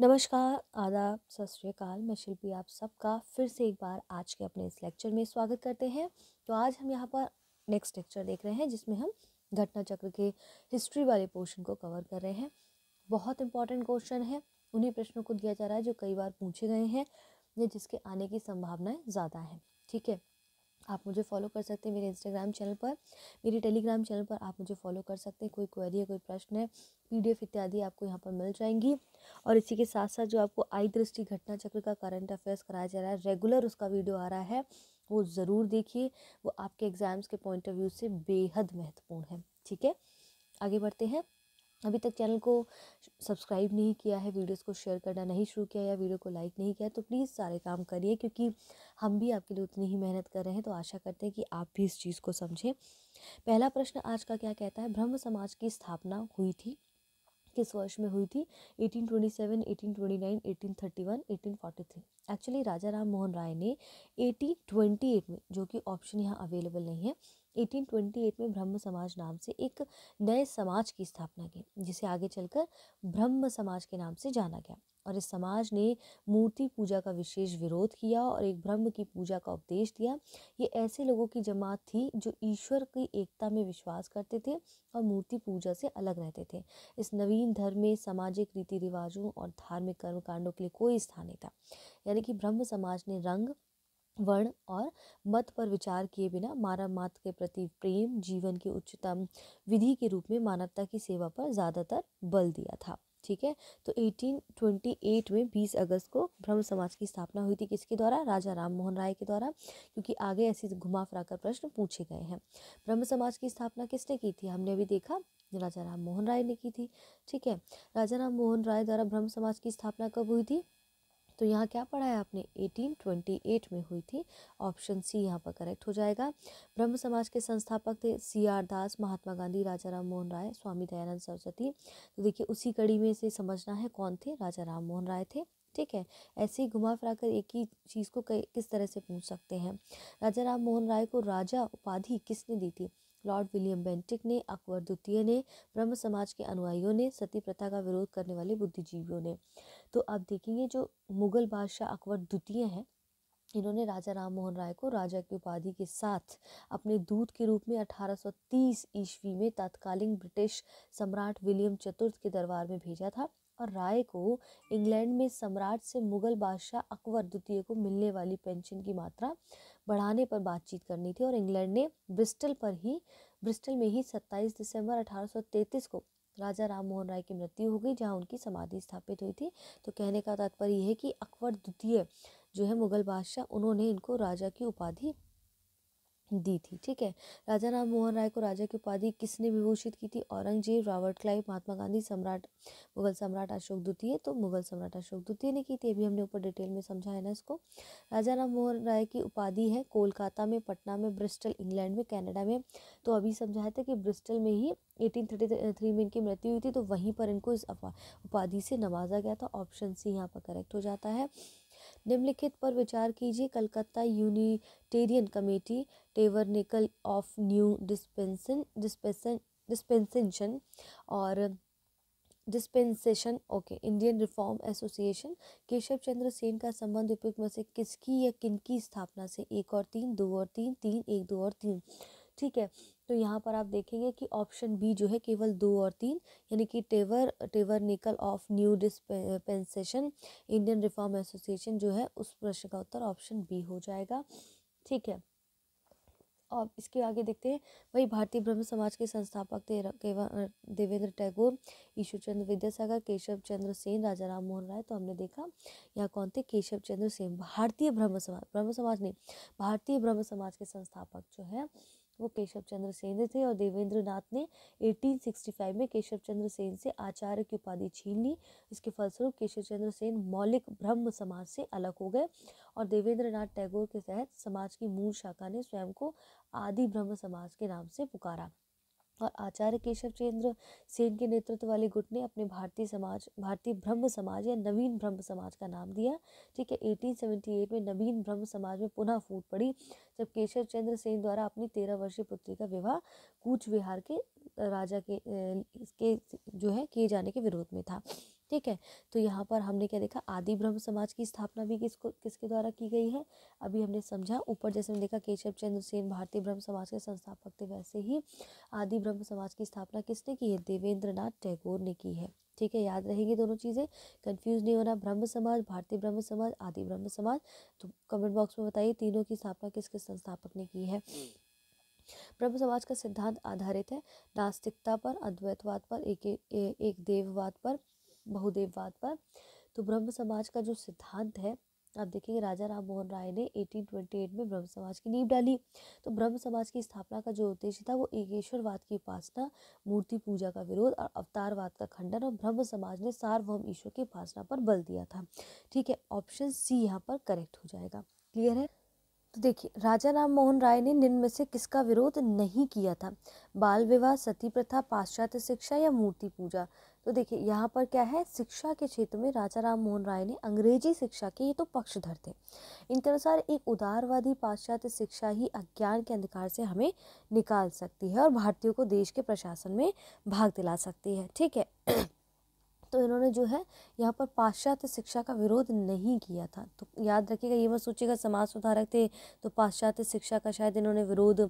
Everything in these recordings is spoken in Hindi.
नमस्कार आदाब सत श्रीकाल मैं शिल्पी आप सबका फिर से एक बार आज के अपने इस लेक्चर में स्वागत करते हैं तो आज हम यहाँ पर नेक्स्ट लेक्चर देख रहे हैं जिसमें हम घटना चक्र के हिस्ट्री वाले पोर्शन को कवर कर रहे हैं बहुत इंपॉर्टेंट क्वेश्चन है उन्हीं प्रश्नों को दिया जा रहा है जो कई बार पूछे गए हैं या जिसके आने की संभावनाएँ ज़्यादा हैं ठीक है आप मुझे फॉलो कर सकते हैं मेरे इंस्टाग्राम चैनल पर मेरे टेलीग्राम चैनल पर आप मुझे फॉलो कर सकते हैं कोई क्वेरी है कोई प्रश्न है पीडीएफ इत्यादि आपको यहाँ पर मिल जाएंगी और इसी के साथ साथ जो आपको आई दृष्टि घटना चक्र का करंट अफेयर्स कराया जा रहा है रेगुलर उसका वीडियो आ रहा है वो ज़रूर देखिए वो आपके एग्ज़ाम्स के पॉइंट ऑफ व्यू से बेहद महत्वपूर्ण है ठीक है आगे बढ़ते हैं अभी तक चैनल को सब्सक्राइब नहीं किया है वीडियोस को शेयर करना नहीं शुरू किया या वीडियो को लाइक नहीं किया तो प्लीज़ सारे काम करिए क्योंकि हम भी आपके लिए उतनी ही मेहनत कर रहे हैं तो आशा करते हैं कि आप भी इस चीज़ को समझें पहला प्रश्न आज का क्या कहता है ब्रह्म समाज की स्थापना हुई थी किस वर्ष में हुई थी 1827, 1829, 1831, 1843 एक्चुअली राजा राम मोहन राय ने 1828 में जो कि ऑप्शन यहाँ अवेलेबल नहीं है 1828 में ब्रह्म समाज नाम से एक नए समाज की स्थापना की जिसे आगे चलकर ब्रह्म समाज के नाम से जाना गया और इस समाज ने मूर्ति पूजा का विशेष विरोध किया और एक ब्रह्म की पूजा का उपदेश दिया ये ऐसे लोगों की जमात थी जो ईश्वर की एकता में विश्वास करते थे और मूर्ति पूजा से अलग रहते थे इस नवीन धर्म में सामाजिक रीति रिवाजों और धार्मिक कर्मकांडों के लिए कोई स्थान नहीं था यानी कि ब्रह्म समाज ने रंग वर्ण और मत पर विचार किए बिना मानव मात्र के प्रति प्रेम जीवन की उच्चतम विधि के रूप में मानवता की सेवा पर ज़्यादातर बल दिया था ठीक है तो 1828 में 20 अगस्त को ब्रह्म समाज की स्थापना हुई थी किसके द्वारा राजा राम मोहन राय के द्वारा क्योंकि आगे ऐसे घुमा फिरा कर प्रश्न पूछे गए हैं ब्रह्म समाज की स्थापना किसने की थी हमने अभी देखा राजा राम मोहन राय ने की थी ठीक है राजा राम मोहन राय द्वारा ब्रह्म समाज की स्थापना कब हुई थी तो यहाँ क्या पढ़ा है आपने 1828 में हुई थी ऑप्शन सी यहाँ पर करेक्ट हो जाएगा ब्रह्म समाज के संस्थापक थे सी आर दास महात्मा गांधी राजा राम मोहन राय स्वामी दयानंद सरस्वती तो देखिए उसी कड़ी में से समझना है कौन थे राजा राम मोहन राय थे ठीक है ऐसे ही घुमा फिरा कर एक ही चीज़ को किस तरह से पूछ सकते हैं राजा राम मोहन राय को राजा उपाधि किसने दी थी लॉर्ड विलियम बेंटिक ने अकबर द्वितीय ने ब्रह्म समाज के अनुयायियों ने सती प्रथा का विरोध करने वाले बुद्धिजीवियों ने तो आप देखेंगे जो मुगल बादशाह अकबर द्वितीय हैं इन्होंने राजा राम मोहन राय को राजा की उपाधि के साथ अपने दूत के रूप में 1830 सौ ईस्वी में तत्कालीन ब्रिटिश सम्राट विलियम चतुर्थ के दरबार में भेजा था और राय को इंग्लैंड में सम्राट से मुगल बादशाह अकबर द्वितीय को मिलने वाली पेंशन की मात्रा बढ़ाने पर बातचीत करनी थी और इंग्लैंड ने ब्रिस्टल पर ही ब्रिस्टल में ही 27 दिसंबर 1833 को राजा राम मोहन राय की मृत्यु हो गई जहाँ उनकी समाधि स्थापित हुई थी तो कहने का तात्पर्य यह है कि अकबर द्वितीय जो है मुगल बादशाह उन्होंने इनको राजा की उपाधि दी थी ठीक है राजा राम मोहन राय को राजा की उपाधि किसने विभूषित की थी औरंगजेब रॉबर्ट क्लाइव महात्मा गांधी सम्राट मुगल सम्राट अशोक द्वितीय तो मुगल सम्राट अशोक द्वितीय ने की थी अभी हमने ऊपर डिटेल में समझा है ना इसको राजा राम मोहन राय की उपाधि है कोलकाता में पटना में ब्रिस्टल इंग्लैंड में कैनेडा में तो अभी समझाया था कि ब्रिस्टल में ही एटीन थर्टी थ्री में इनकी मृत्यु हुई थी तो वहीं पर इनको इस उपाधि से नवाजा गया था ऑप्शन सी यहाँ पर करेक्ट हो जाता है निम्नलिखित पर विचार कीजिए Calcutta Unitarian committee tabernacle of new dispensation dispensation dispensation और dispensation okay Indian reform association Keshab Chandra Sen का संबंध उपयुक्त में से किसकी या किनकी स्थापना से एक और तीन दो और तीन तीन एक दो और तीन ठीक है तो यहाँ पर आप देखेंगे कि ऑप्शन बी जो है केवल दो और तीन यानी कि taber tabernacle of new dispensation Indian reform association जो है उस प्रश्न का उत्तर ऑप्शन बी हो जाएगा ठीक है और इसके आगे देखते हैं वही भारतीय ब्रह्म समाज के संस्थापक थे देवेंद्र टैगोर ईश्वरचंद्र विद्यासागर केशव चंद्र सेन राजा राम मोहन राय तो हमने देखा यहाँ कौन थे केशव चंद्र सेन भारतीय ब्रह्म समाज ब्रह्म समाज नहीं भारतीय ब्रह्म समाज के संस्थापक जो है वो केशव चंद्र सेन थे और देवेंद्र नाथ ने 1865 में केशव चंद्र सेन से आचार्य की उपाधि छीन ली इसके फलस्वरूप केशव चंद्र सेन मौलिक ब्रह्म समाज से अलग हो गए और देवेंद्र नाथ टैगोर के तहत समाज की मूल शाखा ने स्वयं को आदि ब्रह्म समाज के नाम से पुकारा और आचार्य केशव चंद्र सेन के नेतृत्व वाले गुट ने अपने भारतीय समाज भारतीय ब्रह्म समाज या नवीन ब्रह्म समाज का नाम दिया ठीक है 1878 में नवीन ब्रह्म समाज में पुनः फूट पड़ी जब केशव चंद्र सेन द्वारा अपनी तेरह वर्षीय पुत्री का विवाह कूच विहार के राजा के, के जो है किए जाने के विरोध में था ठीक है तो यहाँ पर हमने क्या देखा आदि ब्रह्म समाज की स्थापना भी किसको किसके द्वारा की गई है अभी हमने समझा ऊपर जैसे हमने देखा केशव चंद्र सेन भारतीय ब्रह्म समाज के संस्थापक थे वैसे ही आदि ब्रह्म समाज की स्थापना किसने की है देवेंद्र नाथ टैगोर ने की है ठीक है याद रहेगी दोनों चीज़ें कंफ्यूज नहीं होना ब्रह्म समाज भारतीय ब्रह्म समाज आदि ब्रह्म समाज तो कमेंट बॉक्स में बताइए तीनों की स्थापना किसके संस्थापक ने की है ब्रह्म समाज का सिद्धांत आधारित है नास्तिकता पर अद्वैतवाद पर एक, एक देववाद पर बहुदेववाद पर तो ब्रह्म समाज का जो सिद्धांत है आप देखेंगे राजा राम मोहन राय ने 1828 में ब्रह्म समाज की नींव डाली तो ब्रह्म समाज की स्थापना का जो उद्देश्य था वो एकेश्वरवाद की उपासना मूर्ति पूजा का विरोध और अवतारवाद का खंडन और ब्रह्म समाज ने सार्वभौम ईश्वर की उपासना पर बल दिया था ठीक है ऑप्शन सी यहाँ पर करेक्ट हो जाएगा क्लियर है तो देखिए राजा राम मोहन राय ने निम्न में से किसका विरोध नहीं किया था बाल विवाह सती प्रथा पाश्चात्य शिक्षा या मूर्ति पूजा तो देखिए यहाँ पर क्या है शिक्षा के क्षेत्र में राजा राम मोहन राय ने अंग्रेजी शिक्षा के ये तो पक्षधर थे इनके अनुसार एक उदारवादी पाश्चात्य शिक्षा ही अज्ञान के अंधकार से हमें निकाल सकती है और भारतीयों को देश के प्रशासन में भाग दिला सकती है ठीक है तो इन्होंने जो है यहाँ पर पाश्चात्य शिक्षा का विरोध नहीं किया था तो याद रखिएगा ये मत सोचिएगा समाज सुधारक थे तो पाश्चात्य शिक्षा का शायद इन्होंने विरोध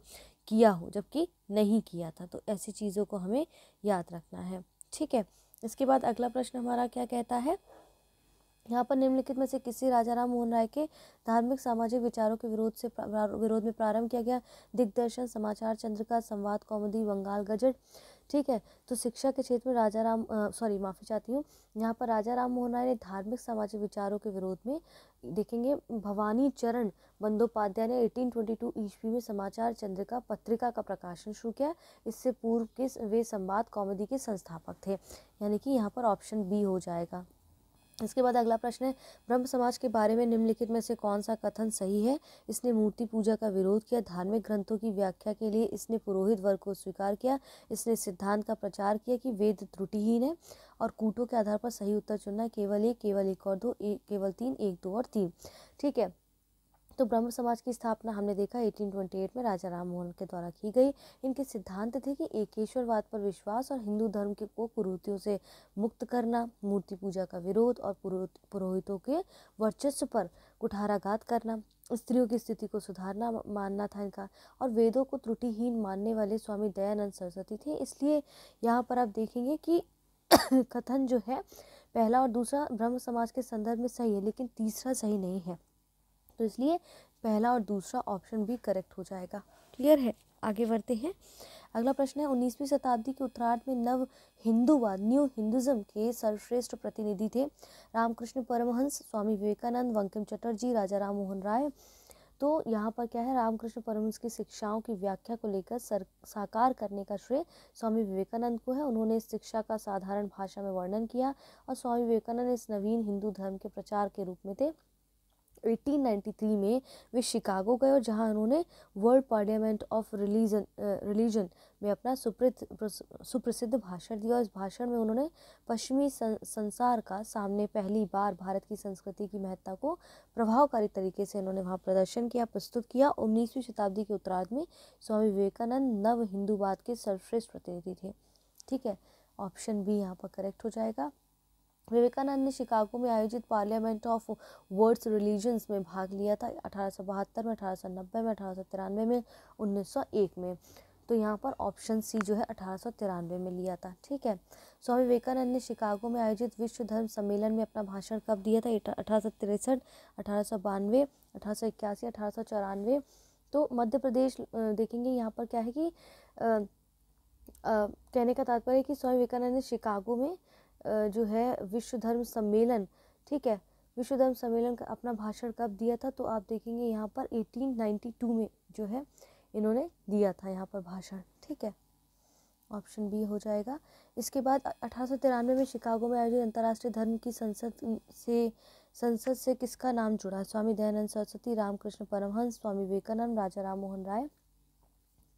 किया हो जबकि नहीं किया था तो ऐसी चीज़ों को हमें याद रखना है ठीक है इसके बाद अगला प्रश्न हमारा क्या कहता है यहाँ पर निम्नलिखित में से किसी राजा राम मोहन राय के धार्मिक सामाजिक विचारों के विरोध से विरोध में प्रारंभ किया गया दिग्दर्शन समाचार चंद्रिका संवाद कॉमेडी बंगाल गजट ठीक है तो शिक्षा के क्षेत्र में राजा राम सॉरी माफ़ी चाहती हूँ यहाँ पर राजा राम मोहन राय ने धार्मिक सामाजिक विचारों के विरोध में देखेंगे भवानी चरण बंदोपाध्याय ने 1822 ईस्वी में समाचार चंद्रिका पत्रिका का प्रकाशन शुरू किया इससे पूर्व के वे संवाद कॉमेडी के संस्थापक थे यानी कि यहाँ पर ऑप्शन बी हो जाएगा इसके बाद अगला प्रश्न है ब्रह्म समाज के बारे में निम्नलिखित में से कौन सा कथन सही है इसने मूर्ति पूजा का विरोध किया धार्मिक ग्रंथों की व्याख्या के लिए इसने पुरोहित वर्ग को स्वीकार किया इसने सिद्धांत का प्रचार किया कि वेद त्रुटिहीन है और कूटों के आधार पर सही उत्तर चुनना केवल एक केवल एक और दो एक केवल तीन एक दो और तीन ठीक है तो ब्रह्म समाज की स्थापना हमने देखा 1828 में राजा राम मोहन के द्वारा की गई इनके सिद्धांत थे कि एकेश्वरवाद पर विश्वास और हिंदू धर्म के को कुरूतियों से मुक्त करना मूर्ति पूजा का विरोध और पुरोहितों के वर्चस्व पर कुठाराघात करना स्त्रियों की स्थिति को सुधारना मानना था इनका और वेदों को त्रुटिहीन मानने वाले स्वामी दयानंद सरस्वती थे इसलिए यहाँ पर आप देखेंगे कि कथन जो है पहला और दूसरा ब्रह्म समाज के संदर्भ में सही है लेकिन तीसरा सही नहीं है तो इसलिए पहला और दूसरा ऑप्शन भी करेक्ट हो जाएगा क्लियर है आगे बढ़ते हैं अगला प्रश्न है उन्नीसवीं शताब्दी के उत्तरार्ध में नव हिंदूवाद न्यू हिंदुज़म के सर्वश्रेष्ठ प्रतिनिधि थे रामकृष्ण परमहंस स्वामी विवेकानंद वंकिम चटर्जी राजा राम मोहन राय तो यहाँ पर क्या है रामकृष्ण परमहंस की शिक्षाओं की व्याख्या को लेकर सर साकार करने का श्रेय स्वामी विवेकानंद को है उन्होंने इस शिक्षा का साधारण भाषा में वर्णन किया और स्वामी विवेकानंद इस नवीन हिंदू धर्म के प्रचार के रूप में थे 1893 में वे शिकागो गए और जहां उन्होंने world parliament of religion religion में अपना सुप्रित सुप्रसिद्ध भाषण दिया इस भाषण में उन्होंने पश्चिमी संसार का सामने पहली बार भारत की संस्कृति की महत्ता को प्रभावकारी तरीके से उन्होंने वहाँ प्रदर्शन किया प्रस्तुत किया उन्नीसवीं शताब्दी के उत्तरार्ध में स्वामी विवेकानंद नव हिंदूवाद के सर्वश्रेष्ठ प्रतिनिधि थे ठीक है ऑप्शन बी यहाँ पर करेक्ट हो जाएगा विवेकानंद ने शिकागो में आयोजित पार्लियामेंट ऑफ वर्ल्ड्स रिलीजन्स में भाग लिया था अठारह में अठारह में अठारह में उन्नीस में तो यहाँ पर ऑप्शन सी जो है अठारह में लिया था ठीक है स्वामी विवेकानंद ने शिकागो में आयोजित विश्व धर्म सम्मेलन में अपना भाषण कब दिया था अठारह सौ तिरसठ अठारह सौ बानवे अठारह सौ इक्यासी अठारह सौ चौरानवे तो मध्य प्रदेश देखेंगे यहाँ पर क्या है कि आ, आ, कहने का तात्पर्य कि स्वामी विवेकानंद ने शिकागो में जो है विश्व धर्म सम्मेलन ठीक है विश्व धर्म सम्मेलन का अपना भाषण कब दिया था तो आप देखेंगे यहाँ पर 1892 में जो है इन्होंने दिया था यहाँ पर भाषण ठीक है ऑप्शन बी हो जाएगा इसके बाद अठारह में शिकागो में आयोजित अंतर्राष्ट्रीय धर्म की संसद से संसद से किसका नाम जुड़ा स्वामी दयानंद सरस्वती रामकृष्ण परमहंस स्वामी विवेकानंद राजा राम मोहन राय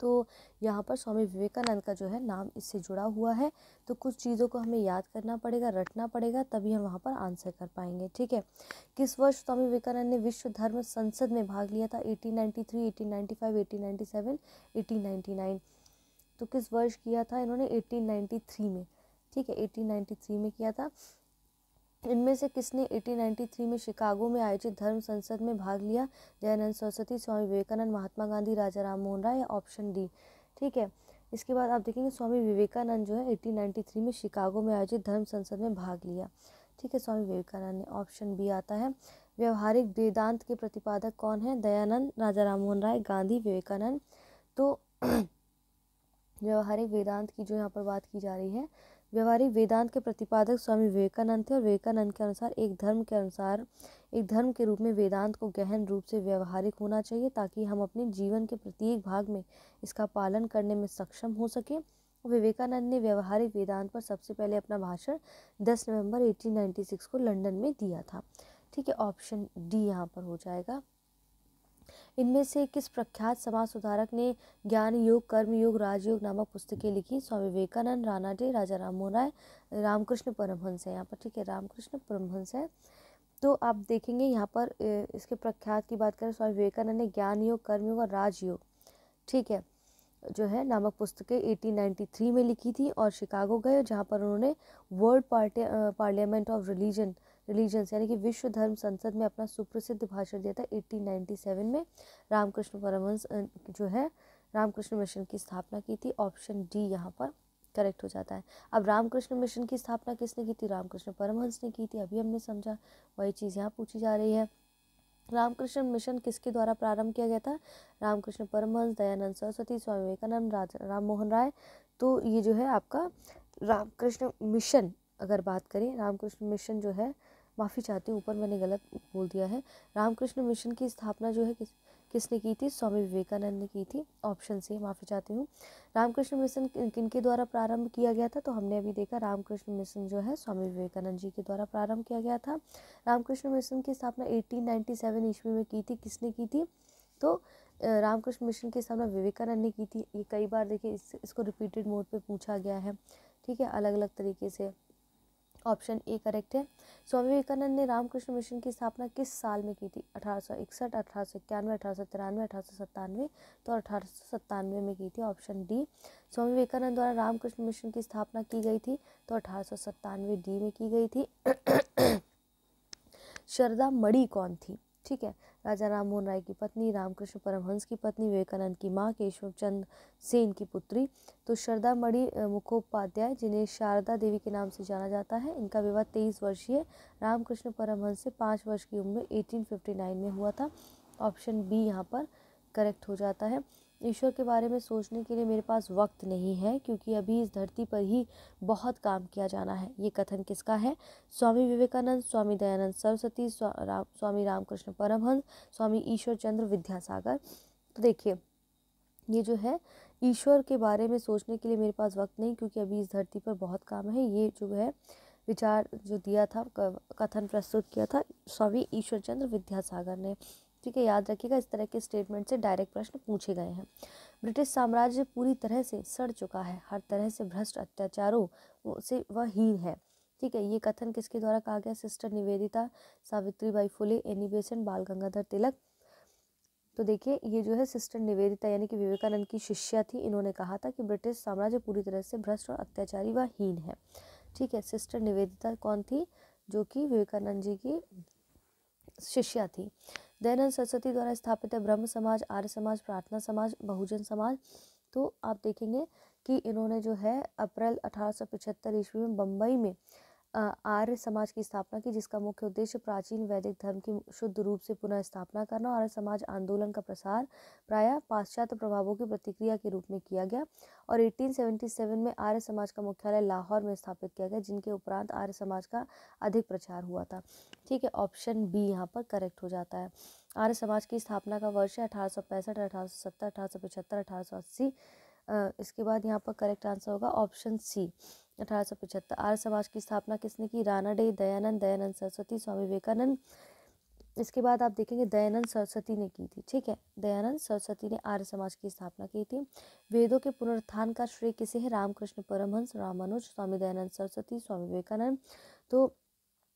तो यहाँ पर स्वामी विवेकानंद का जो है नाम इससे जुड़ा हुआ है तो कुछ चीज़ों को हमें याद करना पड़ेगा रटना पड़ेगा तभी हम वहाँ पर आंसर कर पाएंगे ठीक है किस वर्ष स्वामी विवेकानंद ने विश्व धर्म संसद में भाग लिया था 1893, 1895, 1897, 1899 तो किस वर्ष किया था इन्होंने 1893 में ठीक है 1893 में किया था इनमें से किसने 1893 में शिकागो में आयोजित धर्म संसद में भाग लिया दयानंद सरस्वती स्वामी विवेकानंद महात्मा गांधी राजा राम मोहन राय ऑप्शन डी ठीक है इसके बाद आप देखेंगे स्वामी विवेकानंद जो है 1893 में शिकागो में आयोजित धर्म संसद में भाग लिया ठीक है स्वामी विवेकानंद ने ऑप्शन बी आता है व्यवहारिक वेदांत के प्रतिपादक कौन है दयानंद राजा राम मोहन राय गांधी विवेकानंद तो व्यवहारिक वेदांत की जो यहाँ पर बात की जा रही है व्यवहारिक वेदांत के प्रतिपादक स्वामी विवेकानंद थे और विवेकानंद के अनुसार एक धर्म के अनुसार एक धर्म के रूप में वेदांत को गहन रूप से व्यवहारिक होना चाहिए ताकि हम अपने जीवन के प्रत्येक भाग में इसका पालन करने में सक्षम हो सकें विवेकानंद ने व्यवहारिक वेदांत पर सबसे पहले अपना भाषण 10 नवंबर 1896 को लंदन में दिया था ठीक है ऑप्शन डी यहाँ पर हो जाएगा इनमें से किस प्रख्यात समाज सुधारक ने ज्ञान योग कर्म योग राजयोग नामक पुस्तकें लिखी स्वामी विवेकानंद राणा डे राजा राम मोहन राय रामकृष्ण परमहंस है यहाँ पर ठीक है रामकृष्ण परमहंस है तो आप देखेंगे यहाँ पर इसके प्रख्यात की बात करें स्वामी विवेकानंद ने ज्ञान योग कर्मयोग और राजयोग ठीक है जो है नामक पुस्तकें 1893 में लिखी थी और शिकागो गए जहाँ पर उन्होंने world parliament of religion religions यानी कि विश्व धर्म संसद में अपना सुप्रसिद्ध भाषण दिया था 1897 में रामकृष्ण परमहंस जो है रामकृष्ण मिशन की स्थापना की थी ऑप्शन डी यहाँ पर करेक्ट हो जाता है अब रामकृष्ण मिशन की स्थापना किसने की थी रामकृष्ण परमहंस ने की थी अभी हमने समझा वही चीज़ यहाँ पूछी जा रही है रामकृष्ण मिशन किसके द्वारा प्रारंभ किया गया था रामकृष्ण परमहंस दयानंद सरस्वती स्वामी विवेकानंद राम मोहन राय तो ये जो है आपका रामकृष्ण मिशन अगर बात करें रामकृष्ण मिशन जो है माफ़ी चाहती हूँ ऊपर मैंने गलत बोल दिया है रामकृष्ण मिशन की स्थापना जो है किस किसने की थी स्वामी विवेकानंद ने की थी ऑप्शन से माफ़ी चाहती हूँ रामकृष्ण मिशन किन के द्वारा प्रारंभ किया गया था तो हमने अभी देखा रामकृष्ण मिशन जो है स्वामी विवेकानंद जी के द्वारा प्रारंभ किया गया था रामकृष्ण मिशन की स्थापना एटीन ईस्वी में की थी किसने की थी तो रामकृष्ण मिशन की स्थापना विवेकानंद ने की थी ये कई बार देखिए इस, इसको रिपीटेड मोड पे पूछा गया है ठीक है अलग अलग तरीके से ऑप्शन ए करेक्ट है स्वामी विवेकानंद ने रामकृष्ण मिशन की स्थापना किस साल में की थी अठारह सौ इकसठ अठारह सौ इक्यानवे अठारह सौ तिरानवे अठारह सौ सत्तानवे तो अठारह सौ सत्तानवे में की थी ऑप्शन डी स्वामी विवेकानंद द्वारा रामकृष्ण मिशन की स्थापना की गई थी तो अठारह सौ सत्तानवे डी में की गई थी श्रद्धा मड़ी कौन थी ठीक है राजा राम मोहन राय की पत्नी रामकृष्ण परमहंस की पत्नी विवेकानंद की माँ केशव चंद सेन की पुत्री तो श्रद्धा मणि मुखोपाध्याय जिन्हें शारदा देवी के नाम से जाना जाता है इनका विवाह तेईस वर्षीय रामकृष्ण परमहंस से पाँच वर्ष की उम्र में 1859 में हुआ था ऑप्शन बी यहाँ पर करेक्ट हो जाता है ईश्वर के बारे में सोचने के लिए मेरे पास वक्त नहीं है क्योंकि अभी इस धरती पर ही बहुत काम किया जाना है ये कथन किसका है स्वामी विवेकानंद स्वामी दयानंद सरस्वती स्वा, राम स्वामी रामकृष्ण परमहंस स्वामी ईश्वर चंद्र विद्यासागर तो देखिए ये जो है ईश्वर के बारे में सोचने के लिए मेरे पास वक्त नहीं क्योंकि अभी इस धरती पर बहुत काम है ये जो है विचार जो दिया था कथन प्रस्तुत किया था स्वामी ईश्वरचंद्र विद्यासागर ने ठीक है याद रखिएगा इस तरह के स्टेटमेंट से डायरेक्ट प्रश्न पूछे गए हैं ब्रिटिश साम्राज्य पूरी तरह से सड़ चुका है हर तरह से भ्रष्ट अत्याचारों से वह हीन है ठीक है ये कथन किसके द्वारा कहा गया sister Nivedita Savitri Bai Phule Annie Besant Bal Gangadhar तिलक तो देखिए ये जो है सिस्टर निवेदिता यानी कि विवेकानंद की शिष्या थी इन्होंने कहा था कि ब्रिटिश साम्राज्य पूरी तरह से भ्रष्ट और अत्याचारी व हीन है ठीक है सिस्टर निवेदिता कौन थी जो कि विवेकानंद जी की शिष्या थी दयानंद सरस्वती द्वारा स्थापित है ब्रह्म समाज आर्य समाज प्रार्थना समाज बहुजन समाज तो आप देखेंगे कि इन्होंने जो है अप्रैल अठारह ईस्वी में बम्बई में आर्य समाज की स्थापना की जिसका मुख्य उद्देश्य प्राचीन वैदिक धर्म की शुद्ध रूप से पुनः स्थापना करना आर्य समाज आंदोलन का प्रसार प्राय पाश्चात्य प्रभावों की प्रतिक्रिया के रूप में किया गया और 1877 में आर्य समाज का मुख्यालय लाहौर में स्थापित किया गया जिनके उपरांत आर्य समाज का अधिक प्रचार हुआ था ठीक है ऑप्शन बी यहाँ पर करेक्ट हो जाता है आर्य समाज की स्थापना का वर्ष है अठारह सौ पैंसठ अठारह सौ सत्तर अठारह सौ पचहत्तर अठारह सौ अस्सी इसके बाद यहाँ पर करेक्ट आंसर होगा ऑप्शन सी अठारह सौ आर्य समाज की स्थापना किसने की राना डे दयानंद दयानंद सरस्वती स्वामी विवेकानंद इसके बाद आप देखेंगे दयानंद सरस्वती ने की थी ठीक है दयानंद सरस्वती ने आर्य समाज की स्थापना की थी वेदों के पुनरुत्थान का श्रेय किसे है रामकृष्ण परमहंस रामानुज स्वामी दयानंद सरस्वती स्वामी विवेकानंद तो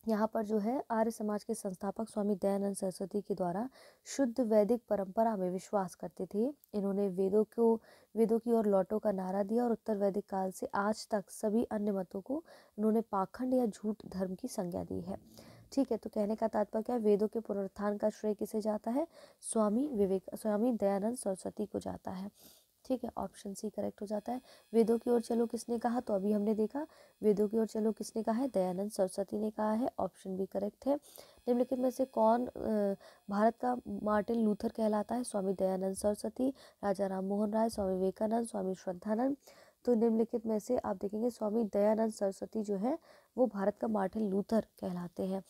यहाँ पर जो है आर्य समाज के संस्थापक स्वामी दयानंद सरस्वती के द्वारा शुद्ध वैदिक परंपरा में विश्वास करते थे इन्होंने वेदों को वेदों की ओर लौटों का नारा दिया और उत्तर वैदिक काल से आज तक सभी अन्य मतों को इन्होंने पाखंड या झूठ धर्म की संज्ञा दी है ठीक है तो कहने का तात्पर्य क्या है वेदों के पुनरुत्थान का श्रेय किसे जाता है स्वामी विवेक स्वामी दयानंद सरस्वती को जाता है ठीक है ऑप्शन सी करेक्ट हो जाता है वेदों की ओर चलो किसने कहा तो अभी हमने देखा वेदों की ओर चलो किसने कहा है दयानंद सरस्वती ने कहा है ऑप्शन बी करेक्ट है निम्नलिखित में से कौन भारत का मार्टिन लूथर कहलाता है स्वामी दयानंद सरस्वती राजा राम मोहन राय स्वामी विवेकानंद स्वामी श्रद्धानंद तो निम्नलिखित में से आप देखेंगे स्वामी दयानंद सरस्वती जो है वो भारत का मार्टिन लूथर कहलाते हैं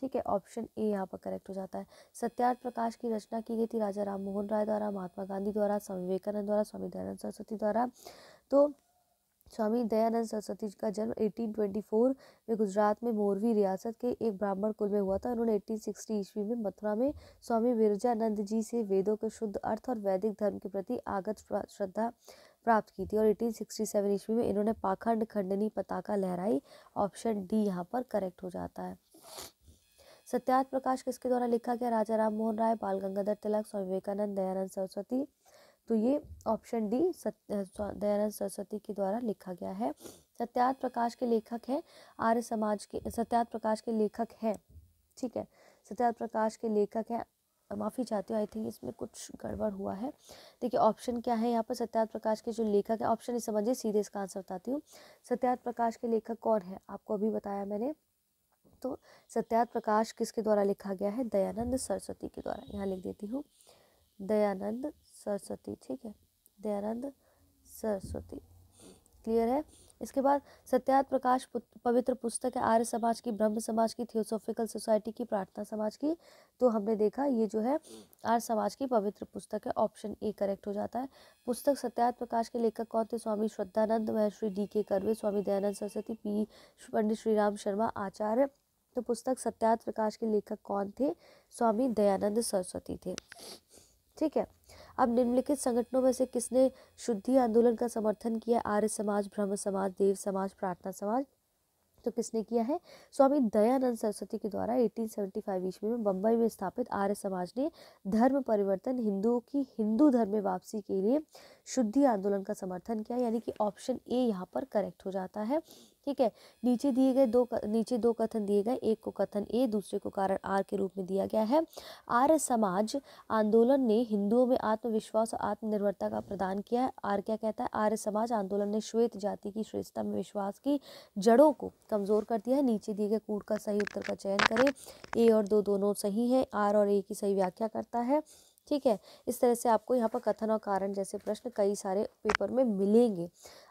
ठीक है ऑप्शन ए यहाँ पर करेक्ट हो जाता है सत्यार्थ प्रकाश की रचना की गई थी राजा राम मोहन राय द्वारा महात्मा गांधी द्वारा स्वामी विवेकानंद द्वारा स्वामी दयानंद सरस्वती द्वारा तो स्वामी दयानंद सरस्वती का जन्म 1824 में गुजरात में मोरवी रियासत के एक ब्राह्मण कुल में हुआ था उन्होंने 1860 ईस्वी में मथुरा में स्वामी विरजानंद जी से वेदों के शुद्ध अर्थ और वैदिक धर्म के प्रति आगत श्रद्धा प्राप्त की थी और 1867 ईस्वी में इन्होंने पाखंड खंडनी पताका लहराई ऑप्शन डी यहाँ पर करेक्ट हो जाता है सत्यार्थ प्रकाश किसके द्वारा लिखा गया राजा राम मोहन राय बाल गंगाधर तिलक स्वामी विवेकानंद दयानंद सरस्वती तो ये ऑप्शन डी दयानंद सरस्वती के द्वारा लिखा गया है सत्यार्थ प्रकाश के लेखक हैं आर्य समाज के सत्यार्थ प्रकाश के लेखक हैं ठीक है सत्यार्थ प्रकाश के लेखक हैं माफ़ी चाहती हूँ आई थिंक इसमें कुछ गड़बड़ हुआ है देखिए ऑप्शन क्या है यहाँ पर सत्यार्थ प्रकाश के जो लेखक है ऑप्शन इस समझिए सीधे इसका आंसर बताती हूँ सत्यार्थ प्रकाश के लेखक कौन है आपको अभी बताया मैंने तो सत्यात प्रकाश किसके द्वारा लिखा गया है दयानंद सरस्वती के द्वारा यहाँ लिख देती हूँ दयानंद सरस्वती ठीक है दयानंद सरस्वती क्लियर है इसके बाद सत्यात प्रकाश पवित्र पुस्तक है आर्य समाज की ब्रह्म समाज की थियोसोफिकल सोसाइटी की प्रार्थना समाज की तो हमने देखा ये जो है आर्य समाज की पवित्र पुस्तक है ऑप्शन ए करेक्ट हो जाता है पुस्तक सत्यात प्रकाश के लेखक कौन थे स्वामी श्रद्धानंद महर्षि D K Karve Swami Dayanand Saraswati P Pandit Shriram Sharma Acharya तो पुस्तक सत्यार्थ प्रकाश के लेखक कौन थे स्वामी दयानंद सरस्वती थे ठीक है अब निम्नलिखित संगठनों में से किसने शुद्धि आंदोलन का समर्थन किया आर्य समाज ब्रह्म समाज देव समाज प्रार्थना समाज तो किसने किया है स्वामी दयानंद सरस्वती के द्वारा 1875 ईस्वी में बम्बई में स्थापित आर्य समाज ने धर्म परिवर्तन हिंदुओं की हिंदू धर्म में वापसी के लिए शुद्धि आंदोलन का समर्थन किया यानी कि ऑप्शन ए यहाँ पर करेक्ट हो जाता है ठीक है नीचे दिए गए दो नीचे दो कथन दिए गए एक को कथन ए दूसरे को कारण आर के रूप में दिया गया है आर्य समाज आंदोलन ने हिंदुओं में आत्मविश्वास और आत्मनिर्भरता का प्रदान किया है आर क्या कहता है आर्य समाज आंदोलन ने श्वेत जाति की श्रेष्ठता में विश्वास की जड़ों को कमजोर कर दिया है नीचे दिए गए कूट का सही उत्तर का चयन करें ए और दो दोनों सही है आर और ए की सही व्याख्या करता है ठीक है इस तरह से आपको यहाँ पर कथन और कारण जैसे प्रश्न कई सारे पेपर में मिलेंगे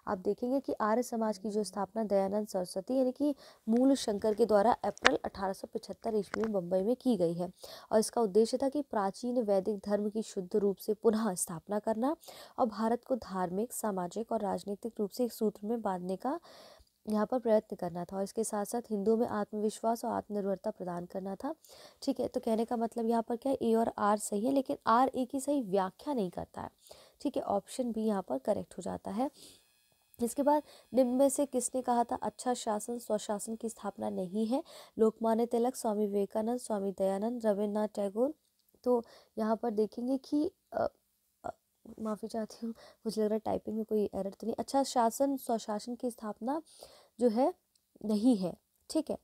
आप देखेंगे कि आर्य समाज की जो स्थापना दयानंद सरस्वती यानी कि मूल शंकर के द्वारा अप्रैल 1875 ईस्वी में बम्बई में की गई है और इसका उद्देश्य था कि प्राचीन वैदिक धर्म की शुद्ध रूप से पुनः स्थापना करना और भारत को धार्मिक सामाजिक और राजनीतिक रूप से एक सूत्र में बांधने का यहाँ पर प्रयत्न करना था और इसके साथ साथ हिंदुओं में आत्मविश्वास और आत्मनिर्भरता प्रदान करना था ठीक है तो कहने का मतलब यहाँ पर क्या है ए और आर सही है लेकिन आर ए की सही व्याख्या नहीं करता है ठीक है ऑप्शन भी यहाँ पर करेक्ट हो जाता है इसके बाद निम्न में से किसने कहा था अच्छा शासन स्वशासन की स्थापना नहीं है लोकमान्य तिलक स्वामी विवेकानंद स्वामी दयानंद रविन्द्रनाथ टैगोर तो यहाँ पर देखेंगे कि माफ़ी चाहती हूँ मुझे लग रहा है टाइपिंग में कोई एरर तो नहीं अच्छा शासन स्वशासन की स्थापना जो है नहीं है ठीक है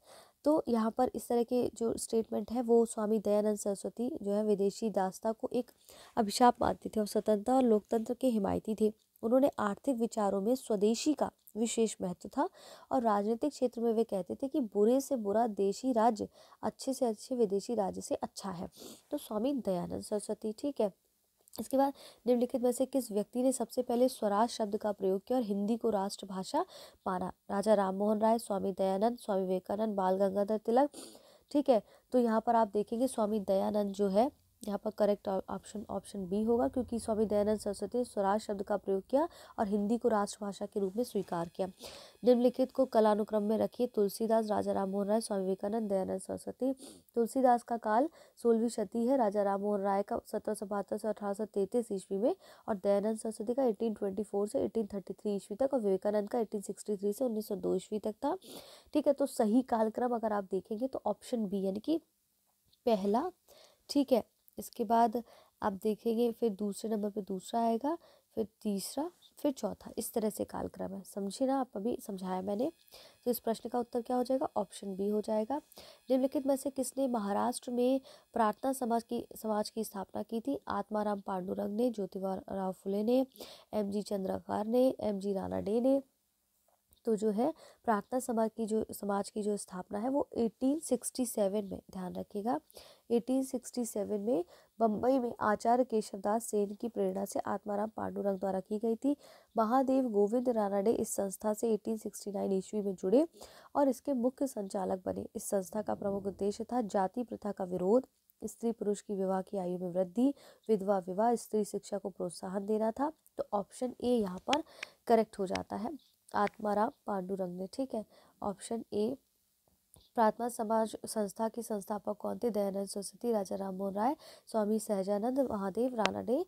तो यहाँ पर इस तरह के जो स्टेटमेंट है वो स्वामी दयानंद सरस्वती जो है विदेशी दास्ता को एक अभिशाप मानते थे और स्वतंत्रता और लोकतंत्र के हिमायती थे उन्होंने आर्थिक विचारों में स्वदेशी का विशेष महत्व था और राजनीतिक क्षेत्र में वे कहते थे कि बुरे से बुरा देशी राज्य अच्छे से अच्छे विदेशी राज्य से अच्छा है तो स्वामी दयानंद सरस्वती ठीक है इसके बाद निम्नलिखित में से किस व्यक्ति ने सबसे पहले स्वराज शब्द का प्रयोग किया और हिंदी को राष्ट्रभाषा माना राजा राममोहन राय स्वामी दयानंद स्वामी विवेकानंद बाल गंगाधर तिलक ठीक है तो यहाँ पर आप देखेंगे स्वामी दयानंद जो है यहाँ पर करेक्ट ऑप्शन ऑप्शन बी होगा क्योंकि स्वामी दयानंद सरस्वती ने स्वराज शब्द का प्रयोग किया और हिंदी को राष्ट्रभाषा के रूप में स्वीकार किया निम्नलिखित को कलानुक्रम में रखिए तुलसीदास राजा राम मोहन राय स्वामी विवेकानंद दयानंद सरस्वती तुलसीदास का काल सोलहवीं शती है राजा राम मोहन राय का सत्रह सौ बहत्तर से अठारह सौ तैतीस ईस्वी में और दयानंद सरस्वती का एटीन ट्वेंटी फोर से एटीन थर्टी थ्री ईस्वी तक और विवेकानंद का एटीन सिक्सटी थ्री से उन्नीस सौ दो ईस्वी तक था ठीक है तो सही कालक्रम अगर आप देखेंगे तो ऑप्शन बी यानी कि पहला ठीक है इसके बाद आप देखेंगे फिर दूसरे नंबर पे दूसरा आएगा फिर तीसरा फिर चौथा इस तरह से कालक्रम है समझे ना आप अभी समझाया मैंने तो इस प्रश्न का उत्तर क्या हो जाएगा ऑप्शन बी हो जाएगा निम्नलिखित में से किसने महाराष्ट्र में प्रार्थना समाज की समाज की स्थापना की थी आत्माराम पांडुरंग ने ज्योतिबा राव फुले ने एम जी चंद्राकार ने एम जी राणा डे ने तो जो है प्रार्थना समाज की जो समाज की जो स्थापना है वो 1867 में ध्यान रखिएगा 1867 में बम्बई में आचार्य केशवदास सेन की प्रेरणा से आत्माराम पांडुरंग द्वारा की गई थी महादेव गोविंद रानाडे इस संस्था से 1869 ईस्वी में जुड़े और इसके मुख्य संचालक बने इस संस्था का प्रमुख उद्देश्य था जाति प्रथा का विरोध स्त्री पुरुष की विवाह की आयु में वृद्धि विधवा विवाह स्त्री शिक्षा को प्रोत्साहन देना था तो ऑप्शन ए यहाँ पर करेक्ट हो जाता है आत्माराम पांडुरंग ने ठीक है ऑप्शन ए प्रार्थना समाज संस्था के संस्थापक कौन थे दयानंद सरस्वती राजा राम मोहन राय स्वामी सहजानंद महादेव राणा डे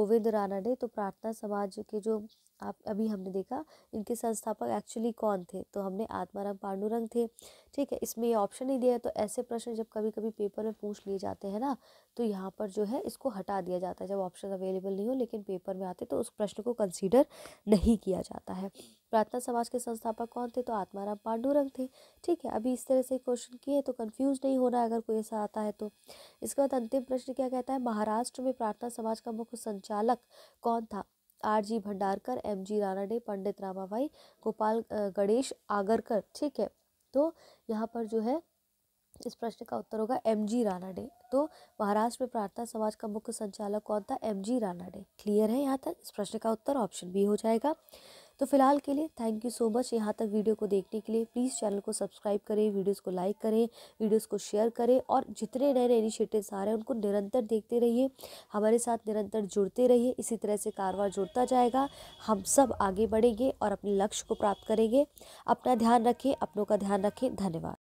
गोविंद राणा डे तो प्रार्थना समाज के जो आप अभी हमने देखा इनके संस्थापक एक्चुअली कौन थे तो हमने आत्माराम पांडुरंग थे ठीक है इसमें ये ऑप्शन नहीं दिया है तो ऐसे प्रश्न जब कभी कभी पेपर में पूछ लिए जाते हैं ना तो यहाँ पर जो है इसको हटा दिया जाता है जब ऑप्शन अवेलेबल नहीं हो लेकिन पेपर में आते तो उस प्रश्न को कंसिडर नहीं किया जाता है प्रार्थना समाज के संस्थापक कौन थे तो आत्माराम पांडुरंग थे ठीक है अभी इस तरह से क्वेश्चन किए तो कन्फ्यूज नहीं होना अगर कोई ऐसा आता है तो इसके बाद अंतिम प्रश्न क्या कहता है महाराष्ट्र में प्रार्थना समाज का मुख्य संचालक कौन था R G Bhandarkar M G Ranade Pandit Ramabai Gopal Ganesh Agarkar ठीक है तो यहाँ पर जो है इस प्रश्न का उत्तर होगा एम जी राणा डे तो महाराष्ट्र में प्रार्थना समाज का मुख्य संचालक कौन था M G Ranade clear है यहाँ तक इस प्रश्न का उत्तर ऑप्शन बी हो जाएगा तो फिलहाल के लिए थैंक यू सो मच यहाँ तक वीडियो को देखने के लिए प्लीज़ चैनल को सब्सक्राइब करें वीडियोज़ को लाइक करें वीडियोज़ को शेयर करें और जितने नए नए इनिशिएटिव्स आ रहे हैं उनको निरंतर देखते रहिए हमारे साथ निरंतर जुड़ते रहिए इसी तरह से कारोबार जुड़ता जाएगा हम सब आगे बढ़ेंगे और अपने लक्ष्य को प्राप्त करेंगे अपना ध्यान रखें अपनों का ध्यान रखें धन्यवाद